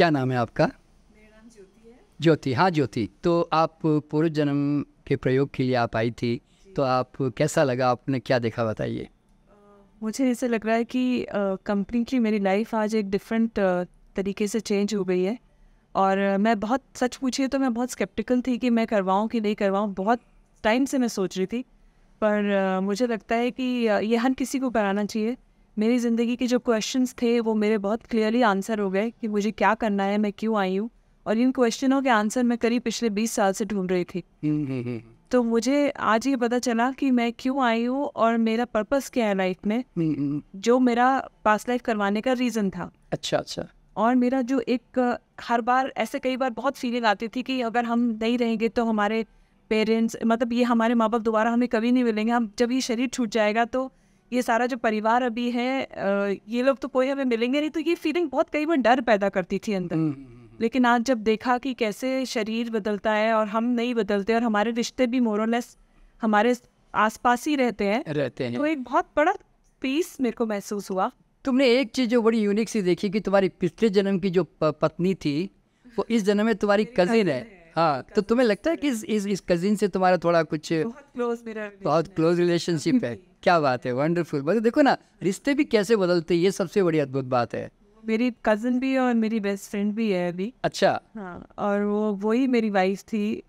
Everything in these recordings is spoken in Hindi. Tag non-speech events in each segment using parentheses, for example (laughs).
क्या नाम है आपका मेरा नाम ज्योति है ज्योति हाँ ज्योति तो आप पूर्व जन्म के प्रयोग के लिए आप आई थी तो आप कैसा लगा आपने क्या देखा बताइए मुझे ऐसे लग रहा है कि कम्प्लीटली मेरी लाइफ आज एक डिफरेंट तरीके से चेंज हो गई है और मैं बहुत सच पूछिए तो मैं बहुत स्केप्टिकल थी कि मैं करवाऊँ कि नहीं करवाऊँ बहुत टाइम से मैं सोच रही थी पर मुझे लगता है कि यह ये हर किसी को कराना चाहिए मेरी ज़िंदगी के जो क्वेश्चन थे वो मेरे बहुत क्लियरली आंसर हो गए कि मुझे क्या करना है मैं क्यों आई हूँ और इन क्वेश्चनों के आंसर मैं करीब पिछले बीस साल से ढूंढ रही थी हम्म, हम्म, हम्म, तो मुझे आज ये पता चला कि मैं क्यों आई हूँ और मेरा पर्पस क्या है लाइफ में जो मेरा पास लाइफ करवाने का रीज़न था अच्छा अच्छा और मेरा जो एक हर बार ऐसे कई बार बहुत फीलिंग आती थी कि अगर हम नहीं रहेंगे तो हमारे पेरेंट्स मतलब ये हमारे माँ बाप दोबारा हमें कभी नहीं मिलेंगे हम जब ये शरीर छूट जाएगा तो ये सारा जो परिवार अभी है ये लोग तो कोई हमें मिलेंगे नहीं तो ये फीलिंग बहुत कई बार डर पैदा करती थी अंदर हम्म, हम्म, हम्म, लेकिन आज जब देखा कि कैसे शरीर बदलता है और हम नहीं बदलते और हमारे रिश्ते भी मोरलेस हमारे आसपास ही रहते हैं रहते हैं तो एक बहुत बड़ा पीस मेरे को महसूस हुआ तुमने एक चीज़ जो बड़ी यूनिक सी देखी कि तुम्हारी पिछले जन्म की जो पत्नी थी वो इस जन्म में तुम्हारी कजिन है हाँ तो तुम्हें लगता है कि इस इस, इस कजिन से तुम्हारा थोड़ा कुछ बहुत क्लोज रिलेशनशिप है क्या बात है वंडरफुल मतलब देखो ना रिश्ते भी कैसे बदलते ये सबसे बड़ी अद्भुत बात है मेरी कज़न भी है और मेरी बेस्ट फ्रेंड भी है अभी अच्छा हाँ और वो वही मेरी वाइफ थी आ,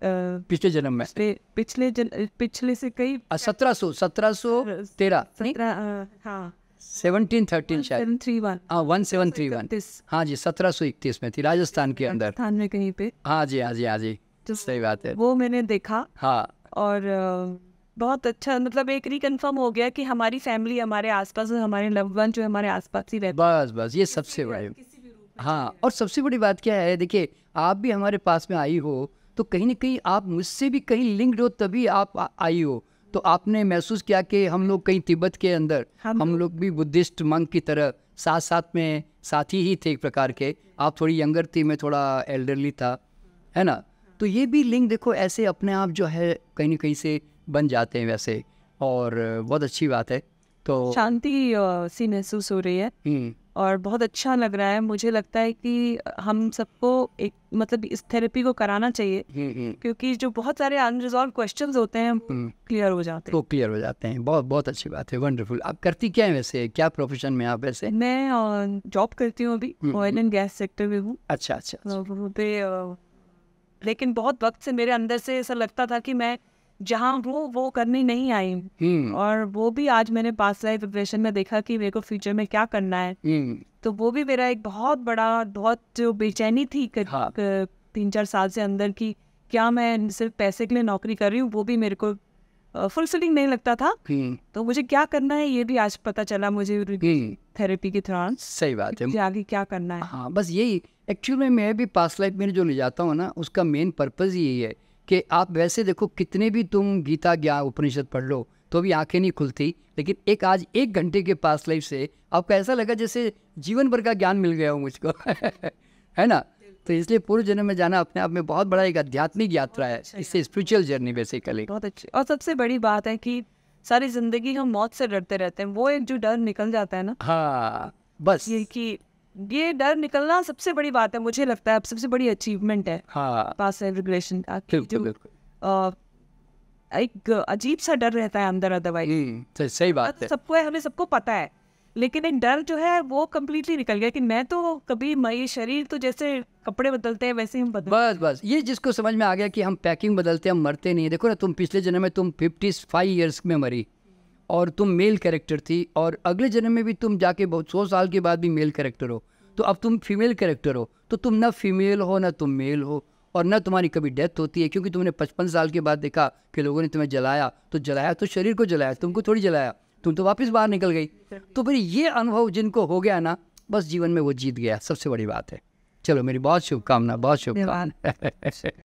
पिछले जन्म में पिछले पिछले, जन, पिछले से कई सत्रह सो सत्रह सो तेरह हाँ।, हाँ, हाँ जी सत्रह सो इकतीस में थी राजस्थान के अंदर राजस्थान में कहीं पे हाँ जी हाँ जी हाँ जी सही बात है वो मैंने देखा हाँ और बहुत अच्छा मतलब एक रिकन्फर्म हो गया कि हमारी फैमिली हमारे आसपास और हमारे लवन जो हमारे आसपास ही रहते बस बस ये सबसे बड़ी हाँ और सबसे बड़ी बात क्या है देखिए आप भी हमारे पास में आई हो तो कहीं ना कहीं आप मुझसे भी कहीं लिंक्ड हो तभी आप आई हो तो आपने महसूस किया कि हम लोग कहीं तिब्बत के अंदर हम लोग भी बुद्धिस्ट मंग की तरह साथ साथ में साथी ही थे एक प्रकार के आप थोड़ी यंगर थी मैं थोड़ा एल्डरली था है ना तो ये भी लिंक देखो ऐसे अपने आप जो है कहीं ना कहीं से बन जाते हैं वैसे और बहुत अच्छी बात है तो शांति सी महसूस हो रही है हम्म। और बहुत अच्छा लग रहा है मुझे लगता है कि हम सबको एक मतलब इस थेरेपी को कराना चाहिए हम्म, हम्म। क्योंकि जो बहुत सारे अनरिजॉल्व क्वेश्चन होते हैं क्लियर हो जाते हैं वो क्लियर हो जाते हैं बहुत बहुत अच्छी बात है वंडरफुल आप करती क्या है वैसे क्या प्रोफेशन में आप वैसे मैं जॉब करती हूँ अभी ऑयल एंड गैस सेक्टर में हूँ अच्छा अच्छा, अच्छा। तो लेकिन बहुत वक्त से मेरे अंदर से ऐसा लगता था कि मैं जहाँ वो वो करने नहीं आई हम्म। और वो भी आज मैंने पास लाइफ प्रिपरेशन में देखा कि मेरे को फ्यूचर में क्या करना है हम्म। तो वो भी मेरा एक बहुत बड़ा बहुत जो बेचैनी थी कर, हाँ. कर, तीन चार साल से अंदर की क्या मैं सिर्फ पैसे के लिए नौकरी कर रही हूँ वो भी मेरे को फुलफिलिंग नहीं लगता था हम्म। तो मुझे क्या करना है ये भी आज पता चला मुझे थेरेपी के दौरान सही बात है आगे क्या करना है हाँ बस यही एक्चुअली मैं भी पास लाइफ में जो ले जाता हूँ ना उसका मेन पर्पज़ यही है कि आप वैसे देखो कितने भी तुम गीता ज्ञान उपनिषद पढ़ लो तो भी आंखें नहीं खुलती लेकिन एक आज एक घंटे के पास लाइफ से आपको ऐसा लगा जैसे जीवन भर का ज्ञान मिल गया हो मुझको (laughs) है ना तो इसलिए पूर्व जन्म में जाना अपने आप में बहुत बड़ा एक आध्यात्मिक यात्रा है अच्छा इससे स्पिरिचुअल जर्नी बेसिकली बहुत अच्छी और सबसे बड़ी बात है कि सारी जिंदगी हम मौत से डरते रहते हैं वो एक जो डर निकल जाता है ना हाँ बस ये कि ये डर निकलना सबसे बड़ी बात है मुझे लगता है अब सबसे बड़ी अचीवमेंट है हाँ पास एक अजीब सा डर रहता है अंदर अदरवाइज हम्म, सही बात मतलब है सबको हमें सबको पता है लेकिन एक डर जो है वो कम्प्लीटली निकल गया कि मैं तो कभी मई शरीर तो जैसे कपड़े बदलते हैं वैसे हम बदलते बस बस ये जिसको समझ में आ गया कि हम पैकिंग बदलते हैं हम मरते नहीं है देखो ना तुम पिछले जन्म में तुम फिफ्टी फाइव ईयर्स में मरी और तुम मेल कैरेक्टर थी और अगले जन्म में भी तुम जाके बहुत सौ साल के बाद भी मेल कैरेक्टर हो तो अब तुम फीमेल कैरेक्टर हो तो तुम ना फीमेल हो ना तुम मेल हो और ना तुम्हारी कभी डेथ होती है क्योंकि तुमने पचपन साल के बाद देखा कि लोगों ने तुम्हें जलाया तो जलाया तो शरीर को जलाया तुमको थोड़ी जलाया तुम तो वापस बाहर निकल गई तो फिर ये अनुभव जिनको हो गया ना बस जीवन में वो जीत गया सबसे बड़ी बात है चलो मेरी बहुत शुभकामना बहुत शुभकामना (laughs)